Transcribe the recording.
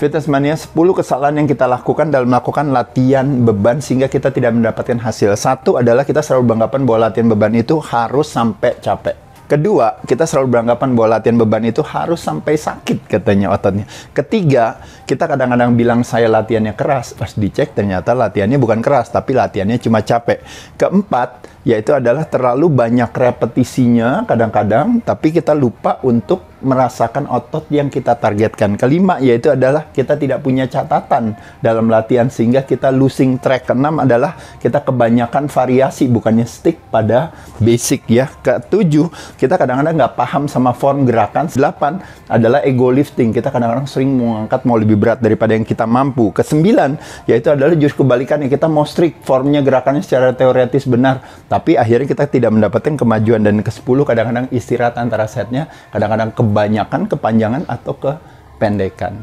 Fitness Mania 10 kesalahan yang kita lakukan dalam melakukan latihan beban sehingga kita tidak mendapatkan hasil. Satu adalah kita selalu beranggapan bahwa latihan beban itu harus sampai capek. Kedua, kita selalu beranggapan bahwa latihan beban itu harus sampai sakit katanya ototnya. Ketiga, kita kadang-kadang bilang saya latihannya keras, pas dicek ternyata latihannya bukan keras tapi latihannya cuma capek. Keempat, yaitu adalah terlalu banyak repetisinya kadang-kadang tapi kita lupa untuk merasakan otot yang kita targetkan. Kelima yaitu adalah kita tidak punya catatan dalam latihan sehingga kita losing track. Keenam adalah kita kebanyakan variasi bukannya stick pada basic ya. Ketujuh kita kadang-kadang nggak paham sama form gerakan. Delapan adalah ego lifting. Kita kadang-kadang sering mengangkat mau lebih berat daripada yang kita mampu. Kesembilan yaitu adalah justru kebalikannya kita mau strict formnya gerakannya secara teoretis benar tapi akhirnya kita tidak mendapatkan kemajuan dan ke-10 kadang-kadang istirahat antara setnya kadang-kadang ke kebanyakan, kepanjangan atau kependekan.